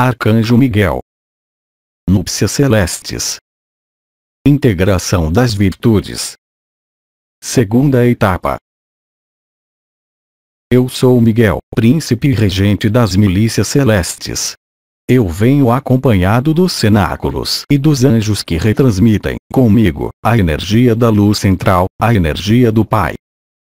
Arcanjo Miguel. Núpcias Celestes. Integração das Virtudes. Segunda etapa. Eu sou Miguel, príncipe regente das milícias celestes. Eu venho acompanhado dos cenáculos e dos anjos que retransmitem, comigo, a energia da luz central, a energia do Pai,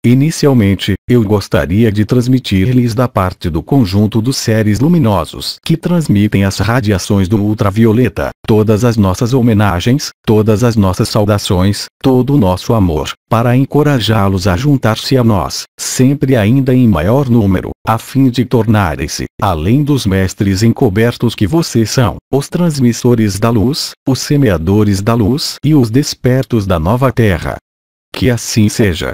Inicialmente, eu gostaria de transmitir-lhes da parte do conjunto dos seres luminosos que transmitem as radiações do ultravioleta, todas as nossas homenagens, todas as nossas saudações, todo o nosso amor, para encorajá-los a juntar-se a nós, sempre ainda em maior número, a fim de tornarem-se, além dos mestres encobertos que vocês são, os transmissores da luz, os semeadores da luz e os despertos da nova terra. Que assim seja.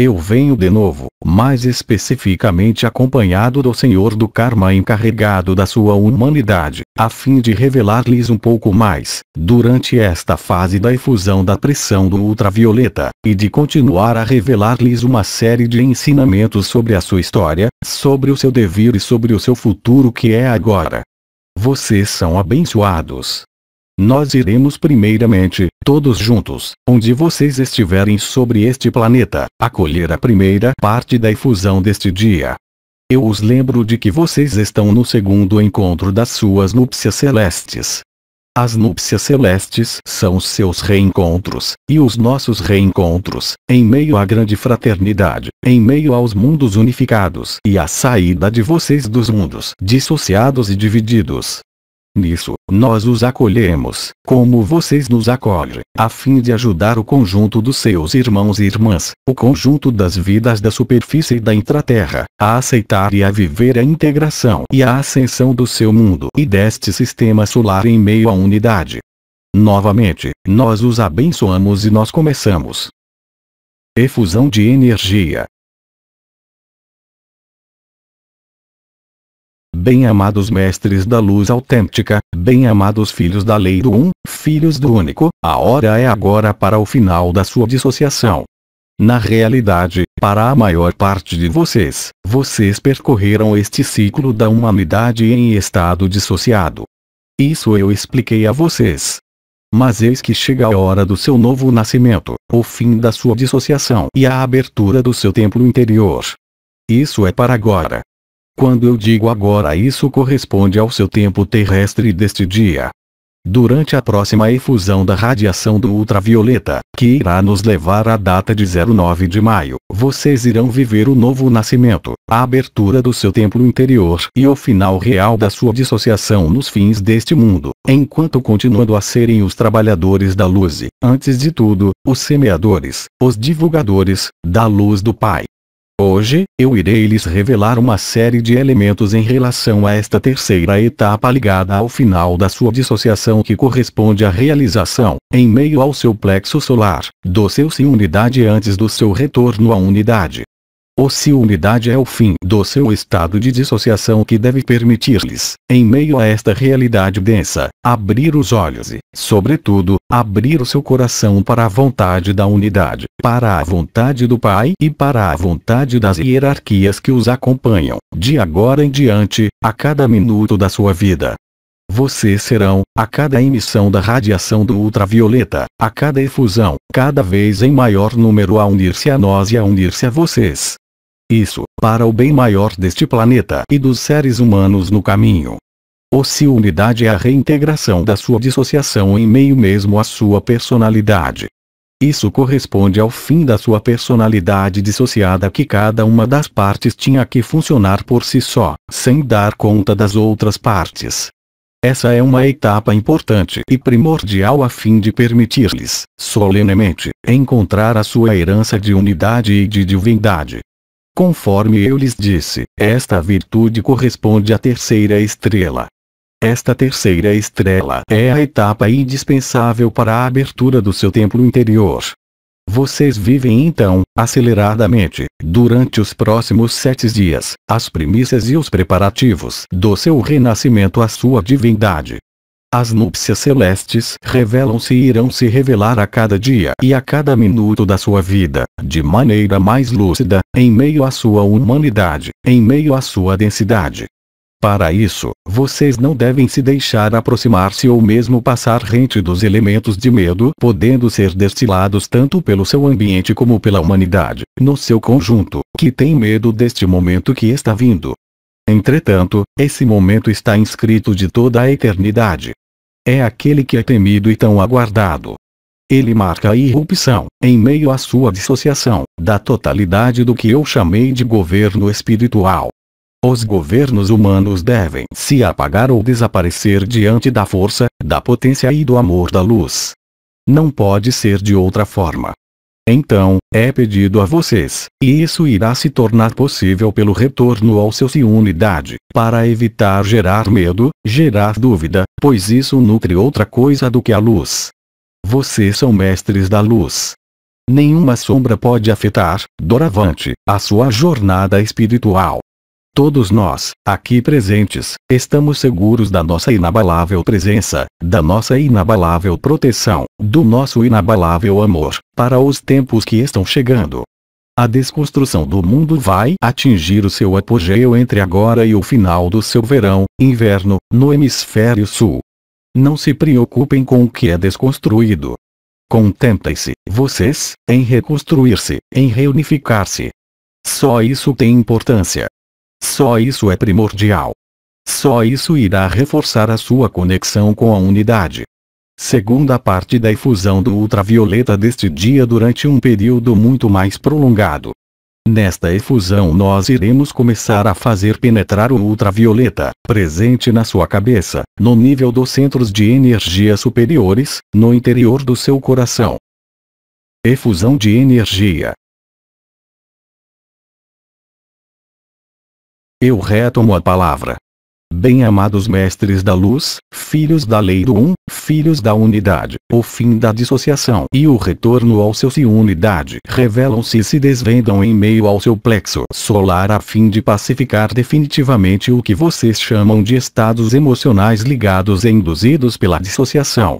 Eu venho de novo, mais especificamente acompanhado do Senhor do Karma encarregado da sua humanidade, a fim de revelar-lhes um pouco mais, durante esta fase da efusão da pressão do ultravioleta, e de continuar a revelar-lhes uma série de ensinamentos sobre a sua história, sobre o seu devir e sobre o seu futuro que é agora. Vocês são abençoados. Nós iremos primeiramente, todos juntos, onde vocês estiverem sobre este planeta, acolher a primeira parte da efusão deste dia. Eu os lembro de que vocês estão no segundo encontro das suas núpcias celestes. As núpcias celestes são seus reencontros, e os nossos reencontros, em meio à grande fraternidade, em meio aos mundos unificados e à saída de vocês dos mundos dissociados e divididos. Nisso, nós os acolhemos, como vocês nos acolhem, a fim de ajudar o conjunto dos seus irmãos e irmãs, o conjunto das vidas da superfície e da intraterra, a aceitar e a viver a integração e a ascensão do seu mundo e deste sistema solar em meio à unidade. Novamente, nós os abençoamos e nós começamos. Efusão de energia. Bem-amados mestres da luz autêntica, bem-amados filhos da lei do um, filhos do único, a hora é agora para o final da sua dissociação. Na realidade, para a maior parte de vocês, vocês percorreram este ciclo da humanidade em estado dissociado. Isso eu expliquei a vocês. Mas eis que chega a hora do seu novo nascimento, o fim da sua dissociação e a abertura do seu templo interior. Isso é para agora. Quando eu digo agora isso corresponde ao seu tempo terrestre deste dia. Durante a próxima efusão da radiação do ultravioleta, que irá nos levar à data de 09 de maio, vocês irão viver o novo nascimento, a abertura do seu templo interior e o final real da sua dissociação nos fins deste mundo, enquanto continuando a serem os trabalhadores da luz e, antes de tudo, os semeadores, os divulgadores, da luz do Pai. Hoje, eu irei lhes revelar uma série de elementos em relação a esta terceira etapa ligada ao final da sua dissociação que corresponde à realização, em meio ao seu plexo solar, do seu se unidade antes do seu retorno à unidade ou se unidade é o fim do seu estado de dissociação que deve permitir-lhes, em meio a esta realidade densa, abrir os olhos e, sobretudo, abrir o seu coração para a vontade da unidade, para a vontade do Pai e para a vontade das hierarquias que os acompanham, de agora em diante, a cada minuto da sua vida. Vocês serão, a cada emissão da radiação do ultravioleta, a cada efusão, cada vez em maior número a unir-se a nós e a unir-se a vocês, isso, para o bem maior deste planeta e dos seres humanos no caminho. Ou se unidade é a reintegração da sua dissociação em meio mesmo à sua personalidade. Isso corresponde ao fim da sua personalidade dissociada que cada uma das partes tinha que funcionar por si só, sem dar conta das outras partes. Essa é uma etapa importante e primordial a fim de permitir-lhes, solenemente, encontrar a sua herança de unidade e de divindade, Conforme eu lhes disse, esta virtude corresponde à terceira estrela. Esta terceira estrela é a etapa indispensável para a abertura do seu templo interior. Vocês vivem então, aceleradamente, durante os próximos sete dias, as primícias e os preparativos do seu renascimento à sua divindade. As núpcias celestes revelam-se e irão se revelar a cada dia e a cada minuto da sua vida, de maneira mais lúcida, em meio à sua humanidade, em meio à sua densidade. Para isso, vocês não devem se deixar aproximar-se ou mesmo passar rente dos elementos de medo, podendo ser destilados tanto pelo seu ambiente como pela humanidade, no seu conjunto, que tem medo deste momento que está vindo. Entretanto, esse momento está inscrito de toda a eternidade, é aquele que é temido e tão aguardado. Ele marca a irrupção, em meio à sua dissociação, da totalidade do que eu chamei de governo espiritual. Os governos humanos devem se apagar ou desaparecer diante da força, da potência e do amor da luz. Não pode ser de outra forma. Então, é pedido a vocês, e isso irá se tornar possível pelo retorno ao seu se unidade, para evitar gerar medo, gerar dúvida, pois isso nutre outra coisa do que a luz. Vocês são mestres da luz. Nenhuma sombra pode afetar, doravante, a sua jornada espiritual. Todos nós, aqui presentes, estamos seguros da nossa inabalável presença, da nossa inabalável proteção, do nosso inabalável amor, para os tempos que estão chegando. A desconstrução do mundo vai atingir o seu apogeu entre agora e o final do seu verão, inverno, no hemisfério sul. Não se preocupem com o que é desconstruído. Contentem-se, vocês, em reconstruir-se, em reunificar-se. Só isso tem importância. Só isso é primordial. Só isso irá reforçar a sua conexão com a unidade. Segunda parte da efusão do ultravioleta deste dia durante um período muito mais prolongado. Nesta efusão nós iremos começar a fazer penetrar o ultravioleta, presente na sua cabeça, no nível dos centros de energia superiores, no interior do seu coração. Efusão de energia. Eu retomo a palavra. Bem-amados mestres da luz, filhos da lei do um, filhos da unidade, o fim da dissociação e o retorno ao seu se unidade revelam-se e se desvendam em meio ao seu plexo solar a fim de pacificar definitivamente o que vocês chamam de estados emocionais ligados e induzidos pela dissociação.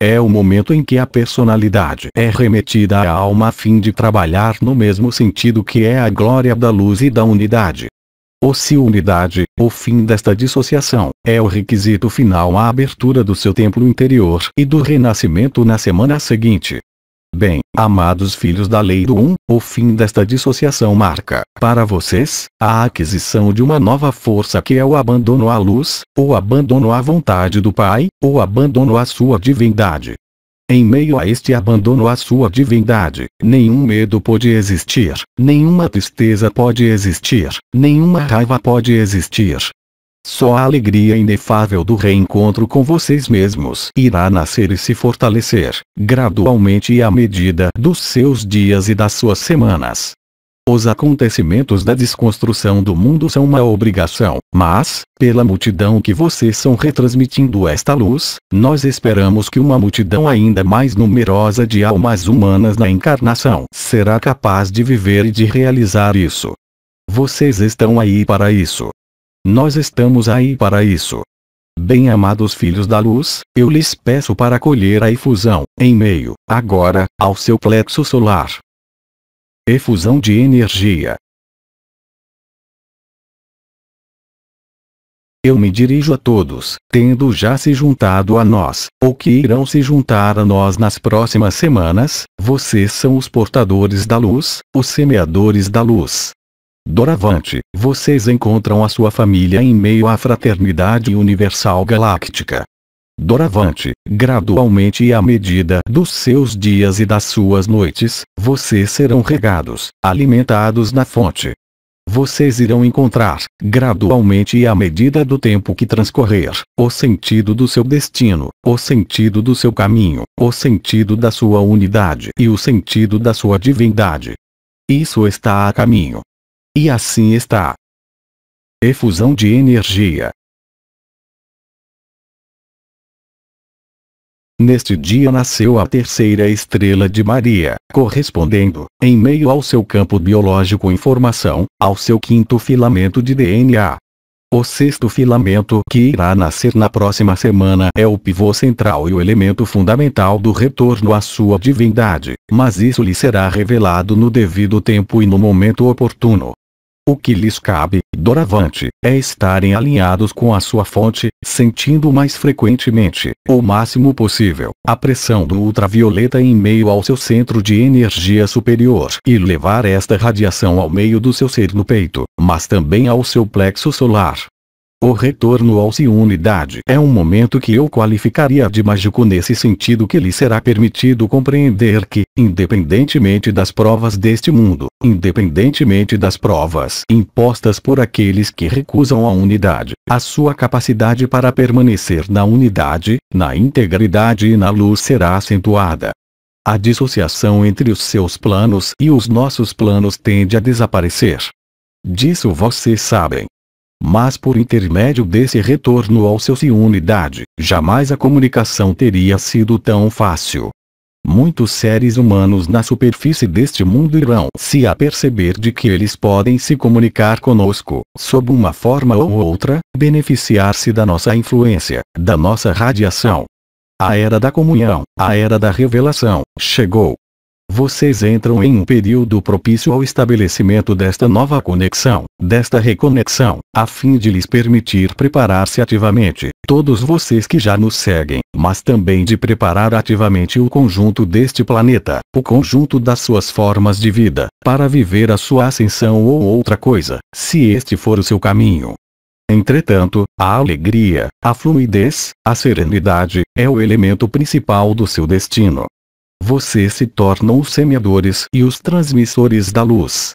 É o momento em que a personalidade é remetida à alma a fim de trabalhar no mesmo sentido que é a glória da luz e da unidade, ou se unidade, o fim desta dissociação, é o requisito final à abertura do seu templo interior e do renascimento na semana seguinte. Bem, amados filhos da lei do 1, um, o fim desta dissociação marca, para vocês, a aquisição de uma nova força que é o abandono à luz, ou abandono à vontade do Pai, ou abandono à sua divindade. Em meio a este abandono à sua divindade, nenhum medo pode existir, nenhuma tristeza pode existir, nenhuma raiva pode existir. Só a alegria inefável do reencontro com vocês mesmos irá nascer e se fortalecer, gradualmente e à medida dos seus dias e das suas semanas. Os acontecimentos da desconstrução do mundo são uma obrigação, mas, pela multidão que vocês são retransmitindo esta luz, nós esperamos que uma multidão ainda mais numerosa de almas humanas na encarnação será capaz de viver e de realizar isso. Vocês estão aí para isso. Nós estamos aí para isso. Bem-amados filhos da luz, eu lhes peço para colher a efusão, em meio, agora, ao seu plexo solar, efusão de energia. Eu me dirijo a todos, tendo já se juntado a nós, ou que irão se juntar a nós nas próximas semanas, vocês são os portadores da luz, os semeadores da luz. Doravante, vocês encontram a sua família em meio à fraternidade universal galáctica. Doravante, gradualmente e à medida dos seus dias e das suas noites, vocês serão regados, alimentados na fonte. Vocês irão encontrar, gradualmente e à medida do tempo que transcorrer, o sentido do seu destino, o sentido do seu caminho, o sentido da sua unidade e o sentido da sua divindade. Isso está a caminho. E assim está. Efusão de energia. Neste dia nasceu a terceira estrela de Maria, correspondendo, em meio ao seu campo biológico em formação, ao seu quinto filamento de DNA. O sexto filamento que irá nascer na próxima semana é o pivô central e o elemento fundamental do retorno à sua divindade, mas isso lhe será revelado no devido tempo e no momento oportuno. O que lhes cabe, doravante, é estarem alinhados com a sua fonte, sentindo mais frequentemente, o máximo possível, a pressão do ultravioleta em meio ao seu centro de energia superior e levar esta radiação ao meio do seu ser no peito, mas também ao seu plexo solar, o retorno ao unidade é um momento que eu qualificaria de mágico nesse sentido que lhe será permitido compreender que, independentemente das provas deste mundo, independentemente das provas impostas por aqueles que recusam a unidade, a sua capacidade para permanecer na unidade, na integridade e na luz será acentuada. A dissociação entre os seus planos e os nossos planos tende a desaparecer. Disso vocês sabem. Mas por intermédio desse retorno ao seu se unidade, jamais a comunicação teria sido tão fácil. Muitos seres humanos na superfície deste mundo irão se aperceber de que eles podem se comunicar conosco, sob uma forma ou outra, beneficiar-se da nossa influência, da nossa radiação. A era da comunhão, a era da revelação, chegou vocês entram em um período propício ao estabelecimento desta nova conexão, desta reconexão, a fim de lhes permitir preparar-se ativamente, todos vocês que já nos seguem, mas também de preparar ativamente o conjunto deste planeta, o conjunto das suas formas de vida, para viver a sua ascensão ou outra coisa, se este for o seu caminho. Entretanto, a alegria, a fluidez, a serenidade, é o elemento principal do seu destino, vocês se tornam os semeadores e os transmissores da luz.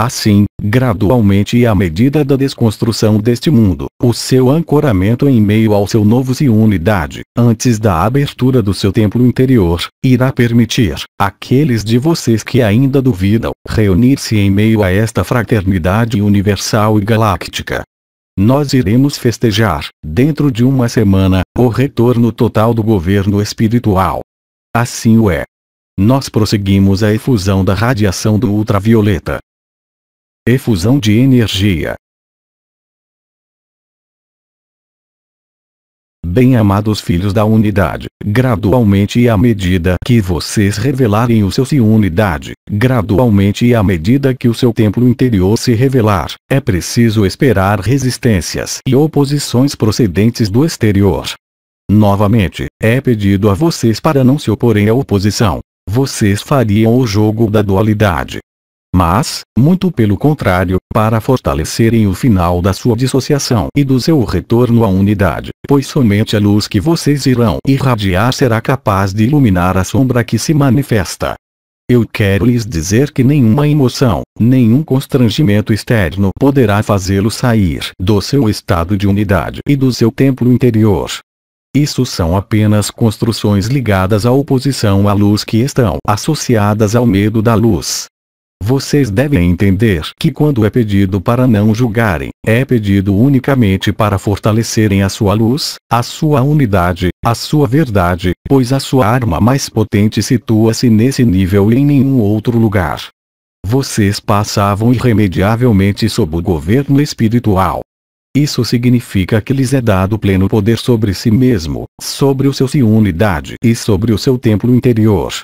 Assim, gradualmente e à medida da desconstrução deste mundo, o seu ancoramento em meio ao seu novo se unidade, antes da abertura do seu templo interior, irá permitir, aqueles de vocês que ainda duvidam, reunir-se em meio a esta fraternidade universal e galáctica. Nós iremos festejar, dentro de uma semana, o retorno total do governo espiritual, Assim o é. Nós prosseguimos a efusão da radiação do ultravioleta. Efusão de energia. Bem-amados filhos da unidade, gradualmente e à medida que vocês revelarem o seu se unidade, gradualmente e à medida que o seu templo interior se revelar, é preciso esperar resistências e oposições procedentes do exterior, Novamente, é pedido a vocês para não se oporem à oposição. Vocês fariam o jogo da dualidade. Mas, muito pelo contrário, para fortalecerem o final da sua dissociação e do seu retorno à unidade, pois somente a luz que vocês irão irradiar será capaz de iluminar a sombra que se manifesta. Eu quero lhes dizer que nenhuma emoção, nenhum constrangimento externo poderá fazê-lo sair do seu estado de unidade e do seu templo interior, isso são apenas construções ligadas à oposição à luz que estão associadas ao medo da luz. Vocês devem entender que quando é pedido para não julgarem, é pedido unicamente para fortalecerem a sua luz, a sua unidade, a sua verdade, pois a sua arma mais potente situa-se nesse nível e em nenhum outro lugar. Vocês passavam irremediavelmente sob o governo espiritual, isso significa que lhes é dado pleno poder sobre si mesmo, sobre o seu si unidade e sobre o seu templo interior.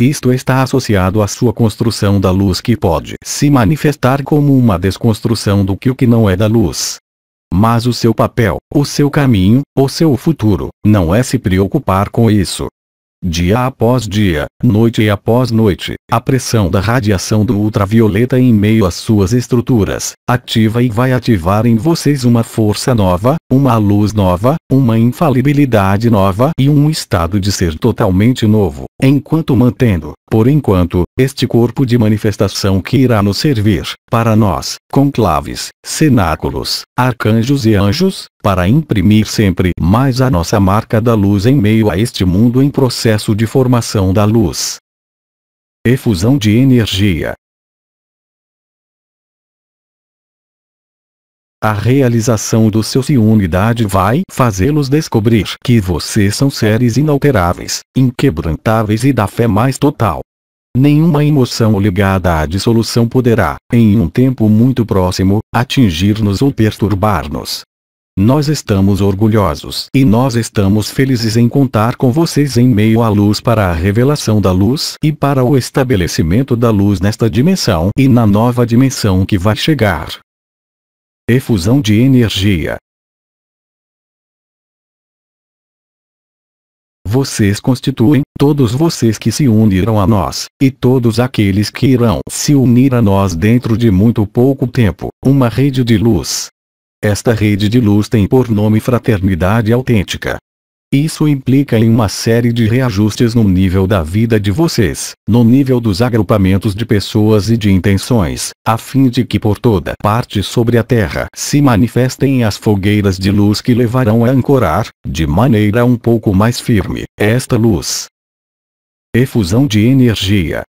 Isto está associado à sua construção da luz que pode se manifestar como uma desconstrução do que o que não é da luz. Mas o seu papel, o seu caminho, o seu futuro, não é se preocupar com isso dia após dia, noite após noite, a pressão da radiação do ultravioleta em meio às suas estruturas, ativa e vai ativar em vocês uma força nova, uma luz nova, uma infalibilidade nova e um estado de ser totalmente novo, enquanto mantendo, por enquanto, este corpo de manifestação que irá nos servir, para nós, conclaves, cenáculos, arcanjos e anjos, para imprimir sempre mais a nossa marca da luz em meio a este mundo em processo de formação da luz. Efusão de energia. A realização do seu se unidade vai fazê-los descobrir que vocês são seres inalteráveis, inquebrantáveis e da fé mais total. Nenhuma emoção ligada à dissolução poderá, em um tempo muito próximo, atingir-nos ou perturbar-nos. Nós estamos orgulhosos e nós estamos felizes em contar com vocês em meio à luz para a revelação da luz e para o estabelecimento da luz nesta dimensão e na nova dimensão que vai chegar efusão de energia. Vocês constituem, todos vocês que se uniram a nós, e todos aqueles que irão se unir a nós dentro de muito pouco tempo, uma rede de luz. Esta rede de luz tem por nome Fraternidade Autêntica. Isso implica em uma série de reajustes no nível da vida de vocês, no nível dos agrupamentos de pessoas e de intenções, a fim de que por toda parte sobre a Terra se manifestem as fogueiras de luz que levarão a ancorar, de maneira um pouco mais firme, esta luz. Efusão de energia,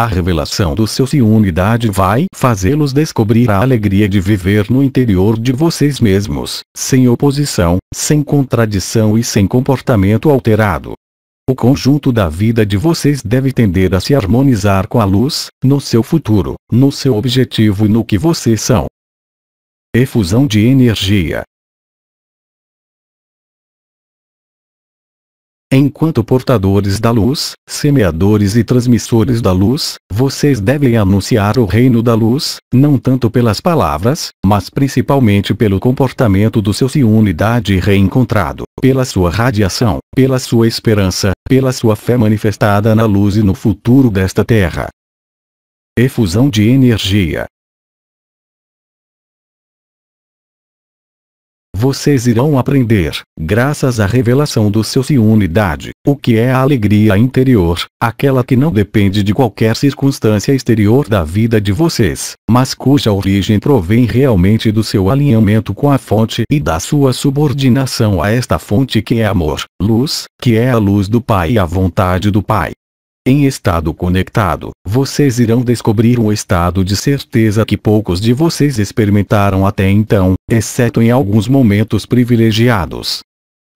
A revelação do seu e unidade vai fazê-los descobrir a alegria de viver no interior de vocês mesmos, sem oposição, sem contradição e sem comportamento alterado. O conjunto da vida de vocês deve tender a se harmonizar com a luz, no seu futuro, no seu objetivo e no que vocês são. Efusão de energia. Enquanto portadores da luz, semeadores e transmissores da luz, vocês devem anunciar o reino da luz, não tanto pelas palavras, mas principalmente pelo comportamento do seu se unidade reencontrado, pela sua radiação, pela sua esperança, pela sua fé manifestada na luz e no futuro desta terra. Efusão de energia. Vocês irão aprender, graças à revelação do seu se unidade, o que é a alegria interior, aquela que não depende de qualquer circunstância exterior da vida de vocês, mas cuja origem provém realmente do seu alinhamento com a fonte e da sua subordinação a esta fonte que é amor, luz, que é a luz do Pai e a vontade do Pai. Em estado conectado, vocês irão descobrir um estado de certeza que poucos de vocês experimentaram até então, exceto em alguns momentos privilegiados.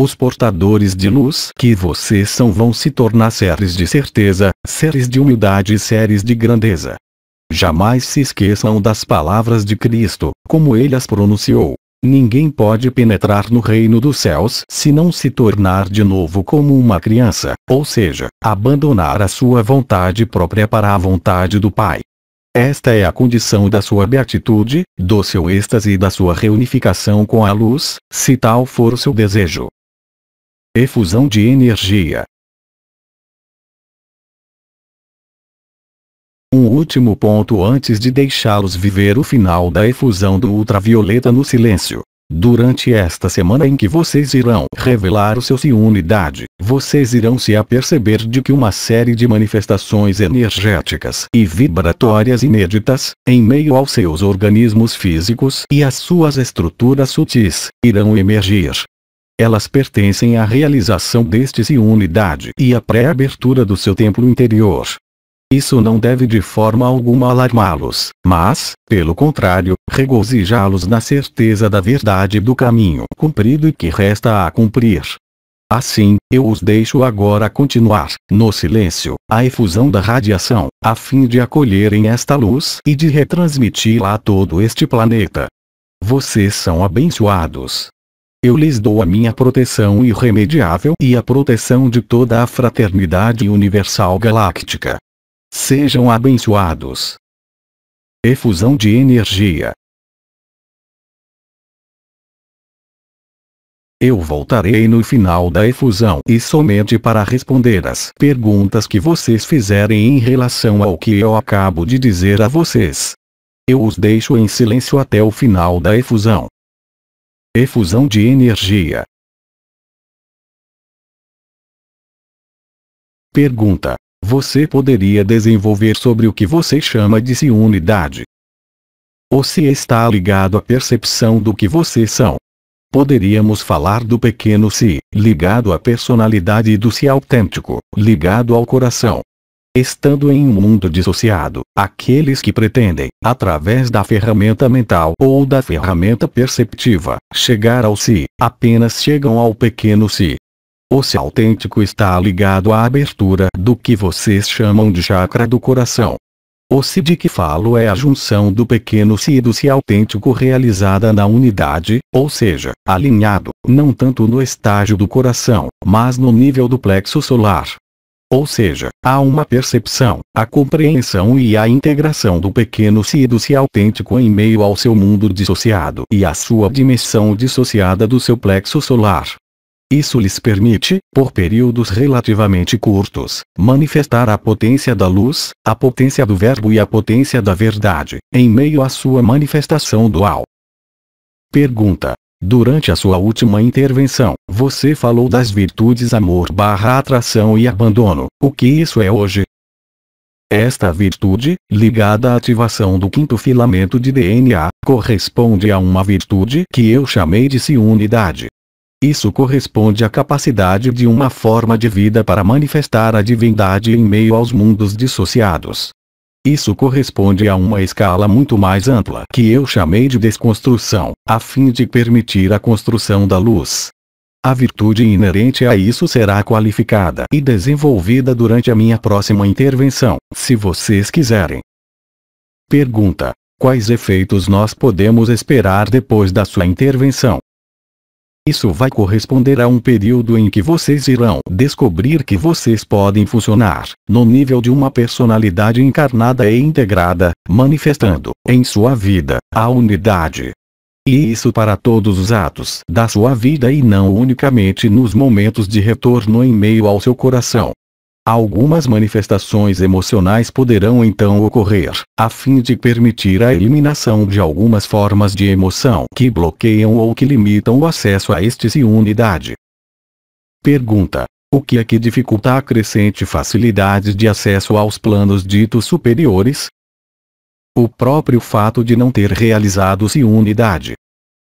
Os portadores de luz que vocês são vão se tornar seres de certeza, seres de humildade e seres de grandeza. Jamais se esqueçam das palavras de Cristo, como ele as pronunciou. Ninguém pode penetrar no reino dos céus se não se tornar de novo como uma criança, ou seja, abandonar a sua vontade própria para a vontade do Pai. Esta é a condição da sua beatitude, do seu êxtase e da sua reunificação com a luz, se tal for o seu desejo. Efusão de energia. Um último ponto antes de deixá-los viver o final da efusão do ultravioleta no silêncio. Durante esta semana em que vocês irão revelar o seu se unidade, vocês irão se aperceber de que uma série de manifestações energéticas e vibratórias inéditas, em meio aos seus organismos físicos e às suas estruturas sutis, irão emergir. Elas pertencem à realização deste se unidade e à pré-abertura do seu templo interior. Isso não deve de forma alguma alarmá-los, mas, pelo contrário, regozijá-los na certeza da verdade do caminho cumprido e que resta a cumprir. Assim, eu os deixo agora continuar, no silêncio, a efusão da radiação, a fim de acolherem esta luz e de retransmiti-la a todo este planeta. Vocês são abençoados. Eu lhes dou a minha proteção irremediável e a proteção de toda a fraternidade universal galáctica. Sejam abençoados. Efusão de energia. Eu voltarei no final da efusão e somente para responder as perguntas que vocês fizerem em relação ao que eu acabo de dizer a vocês. Eu os deixo em silêncio até o final da efusão. Efusão de energia. Pergunta: você poderia desenvolver sobre o que você chama de ciunidade. Ou se está ligado à percepção do que vocês são. Poderíamos falar do pequeno si, ligado à personalidade e do si autêntico, ligado ao coração. Estando em um mundo dissociado, aqueles que pretendem, através da ferramenta mental ou da ferramenta perceptiva, chegar ao si, apenas chegam ao pequeno si, o se autêntico está ligado à abertura do que vocês chamam de chakra do coração. O se de que falo é a junção do pequeno se e do se autêntico realizada na unidade, ou seja, alinhado, não tanto no estágio do coração, mas no nível do plexo solar. Ou seja, há uma percepção, a compreensão e a integração do pequeno se e do se autêntico em meio ao seu mundo dissociado e à sua dimensão dissociada do seu plexo solar. Isso lhes permite, por períodos relativamente curtos, manifestar a potência da luz, a potência do Verbo e a potência da verdade, em meio à sua manifestação dual. Pergunta. Durante a sua última intervenção, você falou das virtudes amor barra atração e abandono. O que isso é hoje? Esta virtude, ligada à ativação do quinto filamento de DNA, corresponde a uma virtude que eu chamei de ciunidade. Isso corresponde à capacidade de uma forma de vida para manifestar a divindade em meio aos mundos dissociados. Isso corresponde a uma escala muito mais ampla que eu chamei de desconstrução, a fim de permitir a construção da luz. A virtude inerente a isso será qualificada e desenvolvida durante a minha próxima intervenção, se vocês quiserem. Pergunta: Quais efeitos nós podemos esperar depois da sua intervenção? Isso vai corresponder a um período em que vocês irão descobrir que vocês podem funcionar no nível de uma personalidade encarnada e integrada, manifestando em sua vida a unidade. E isso para todos os atos da sua vida e não unicamente nos momentos de retorno em meio ao seu coração Algumas manifestações emocionais poderão então ocorrer, a fim de permitir a eliminação de algumas formas de emoção que bloqueiam ou que limitam o acesso a estes e unidade. Pergunta: O que é que dificulta a crescente facilidade de acesso aos planos ditos superiores? O próprio fato de não ter realizado-se unidade.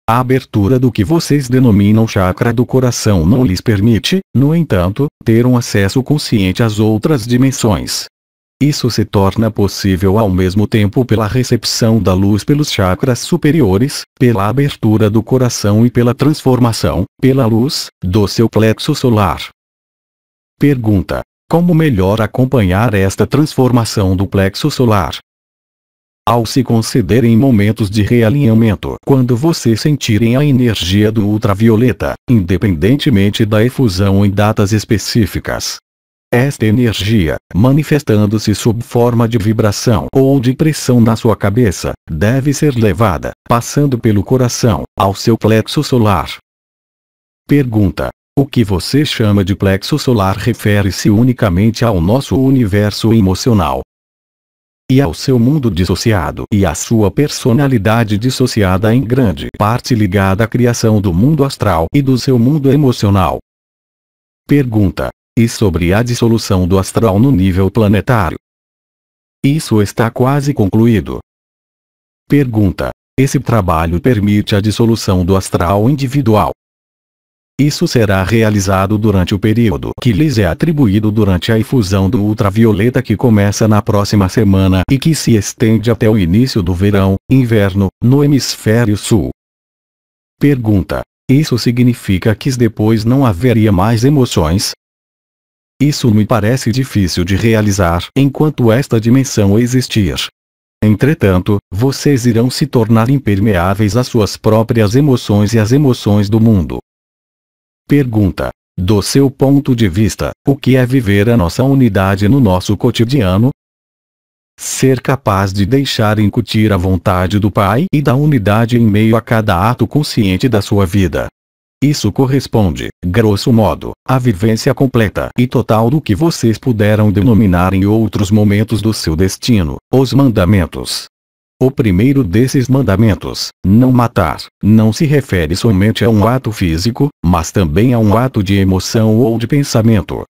A abertura do que vocês denominam chakra do coração não lhes permite, no entanto, ter um acesso consciente às outras dimensões. Isso se torna possível ao mesmo tempo pela recepção da luz pelos chakras superiores, pela abertura do coração e pela transformação, pela luz, do seu plexo solar. Pergunta: Como melhor acompanhar esta transformação do plexo solar? ao se concederem momentos de realinhamento. Quando vocês sentirem a energia do ultravioleta, independentemente da efusão em datas específicas. Esta energia, manifestando-se sob forma de vibração ou de pressão na sua cabeça, deve ser levada, passando pelo coração, ao seu plexo solar. Pergunta: o que você chama de plexo solar refere-se unicamente ao nosso universo emocional, e ao seu mundo dissociado e à sua personalidade dissociada em grande parte ligada à criação do mundo astral e do seu mundo emocional. Pergunta: E sobre a dissolução do astral no nível planetário? Isso está quase concluído. Pergunta: Esse trabalho permite a dissolução do astral individual, isso será realizado durante o período que lhes é atribuído durante a infusão do ultravioleta que começa na próxima semana e que se estende até o início do verão, inverno, no hemisfério sul. Pergunta: Isso significa que depois não haveria mais emoções? Isso me parece difícil de realizar enquanto esta dimensão existir. Entretanto, vocês irão se tornar impermeáveis às suas próprias emoções e às emoções do mundo. Pergunta. Do seu ponto de vista, o que é viver a nossa unidade no nosso cotidiano? Ser capaz de deixar incutir a vontade do Pai e da unidade em meio a cada ato consciente da sua vida. Isso corresponde, grosso modo, à vivência completa e total do que vocês puderam denominar em outros momentos do seu destino, os mandamentos. O primeiro desses mandamentos, não matar, não se refere somente a um ato físico, mas também a um ato de emoção ou de pensamento.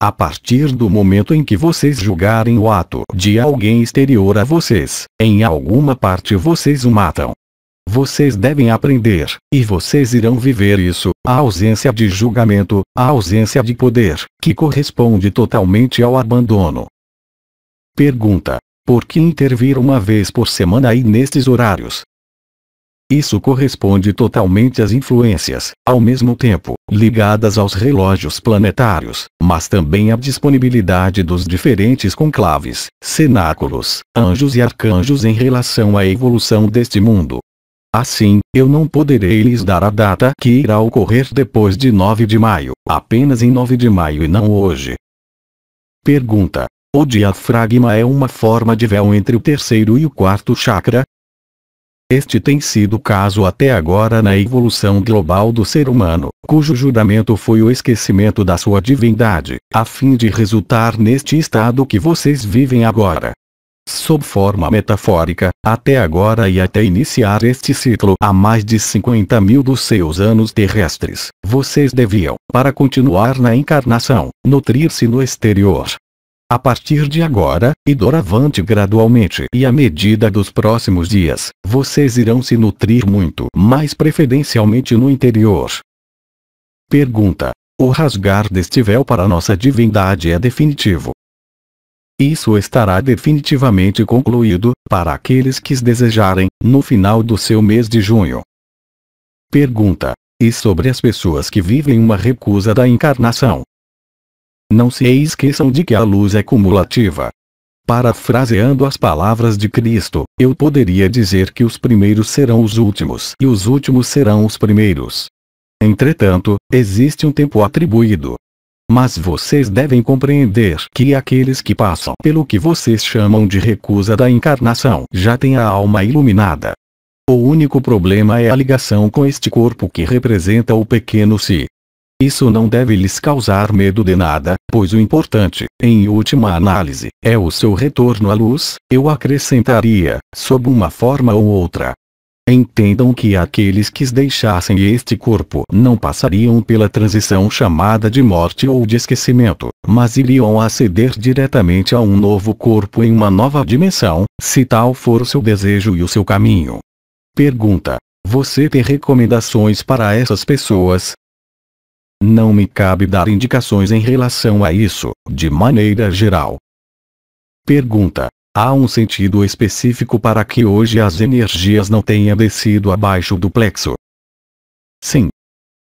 A partir do momento em que vocês julgarem o ato de alguém exterior a vocês, em alguma parte vocês o matam. Vocês devem aprender, e vocês irão viver isso, a ausência de julgamento, a ausência de poder, que corresponde totalmente ao abandono. Pergunta: por que intervir uma vez por semana e nestes horários? Isso corresponde totalmente às influências, ao mesmo tempo, ligadas aos relógios planetários, mas também à disponibilidade dos diferentes conclaves, cenáculos, anjos e arcanjos em relação à evolução deste mundo. Assim, eu não poderei lhes dar a data que irá ocorrer depois de 9 de maio, apenas em 9 de maio e não hoje. Pergunta: o diafragma é uma forma de véu entre o terceiro e o quarto chakra. Este tem sido o caso até agora na evolução global do ser humano, cujo juramento foi o esquecimento da sua divindade, a fim de resultar neste estado que vocês vivem agora. Sob forma metafórica, até agora e até iniciar este ciclo há mais de 50 mil dos seus anos terrestres, vocês deviam, para continuar na encarnação, nutrir-se no exterior, a partir de agora, e doravante gradualmente e à medida dos próximos dias, vocês irão se nutrir muito mais preferencialmente no interior. Pergunta. O rasgar deste véu para nossa divindade é definitivo. Isso estará definitivamente concluído, para aqueles que desejarem, no final do seu mês de junho. Pergunta. E sobre as pessoas que vivem uma recusa da encarnação, não se esqueçam de que a luz é cumulativa. Parafraseando as palavras de Cristo, eu poderia dizer que os primeiros serão os últimos e os últimos serão os primeiros. Entretanto, existe um tempo atribuído. Mas vocês devem compreender que aqueles que passam pelo que vocês chamam de recusa da encarnação já têm a alma iluminada. O único problema é a ligação com este corpo que representa o pequeno si. Isso não deve lhes causar medo de nada, pois o importante, em última análise, é o seu retorno à luz, eu acrescentaria, sob uma forma ou outra. Entendam que aqueles que deixassem este corpo não passariam pela transição chamada de morte ou de esquecimento, mas iriam aceder diretamente a um novo corpo em uma nova dimensão, se tal for seu desejo e o seu caminho. Pergunta: você tem recomendações para essas pessoas, não me cabe dar indicações em relação a isso, de maneira geral. Pergunta. Há um sentido específico para que hoje as energias não tenham descido abaixo do plexo? Sim.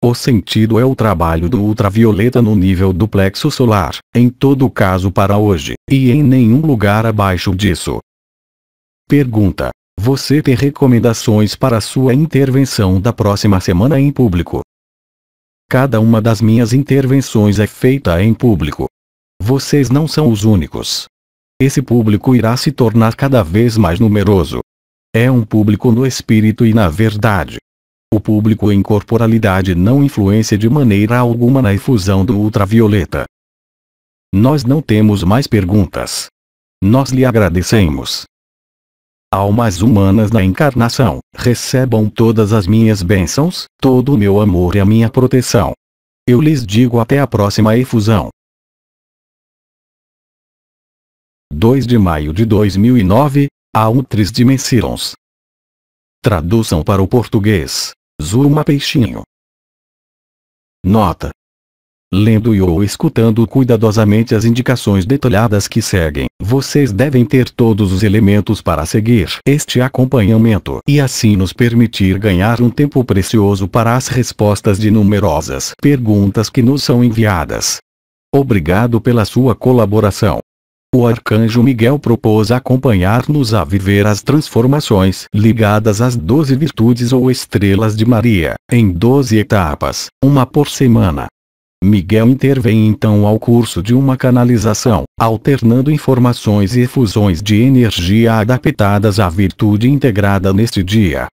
O sentido é o trabalho do ultravioleta no nível do plexo solar, em todo caso para hoje, e em nenhum lugar abaixo disso. Pergunta. Você tem recomendações para sua intervenção da próxima semana em público, Cada uma das minhas intervenções é feita em público. Vocês não são os únicos. Esse público irá se tornar cada vez mais numeroso. É um público no espírito e na verdade. O público em corporalidade não influencia de maneira alguma na efusão do ultravioleta. Nós não temos mais perguntas. Nós lhe agradecemos almas humanas na encarnação, recebam todas as minhas bênçãos, todo o meu amor e a minha proteção. Eu lhes digo até a próxima efusão. 2 de maio de 2009, Autris Dimensions. Tradução para o português, Zuma Peixinho. Nota: lendo e ou escutando cuidadosamente as indicações detalhadas que seguem. Vocês devem ter todos os elementos para seguir este acompanhamento e assim nos permitir ganhar um tempo precioso para as respostas de numerosas perguntas que nos são enviadas. Obrigado pela sua colaboração. O arcanjo Miguel propôs acompanhar-nos a viver as transformações ligadas às doze virtudes ou estrelas de Maria, em doze etapas, uma por semana. Miguel intervém então ao curso de uma canalização, alternando informações e efusões de energia adaptadas à virtude integrada neste dia.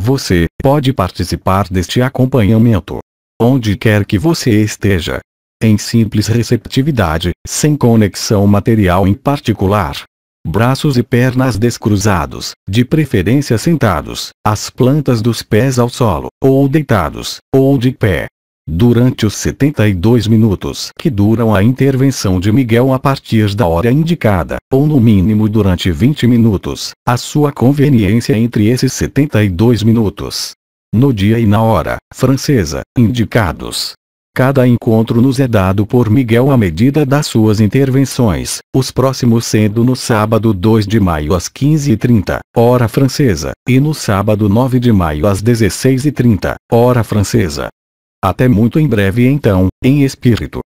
Você pode participar deste acompanhamento. Onde quer que você esteja. Em simples receptividade, sem conexão material em particular. Braços e pernas descruzados, de preferência sentados, as plantas dos pés ao solo, ou deitados, ou de pé, Durante os 72 minutos que duram a intervenção de Miguel a partir da hora indicada, ou no mínimo durante 20 minutos, a sua conveniência entre esses 72 minutos. No dia e na hora, francesa, indicados. Cada encontro nos é dado por Miguel à medida das suas intervenções, os próximos sendo no sábado 2 de maio às 15h30, hora francesa, e no sábado 9 de maio às 16h30, hora francesa. Até muito em breve então, em espírito.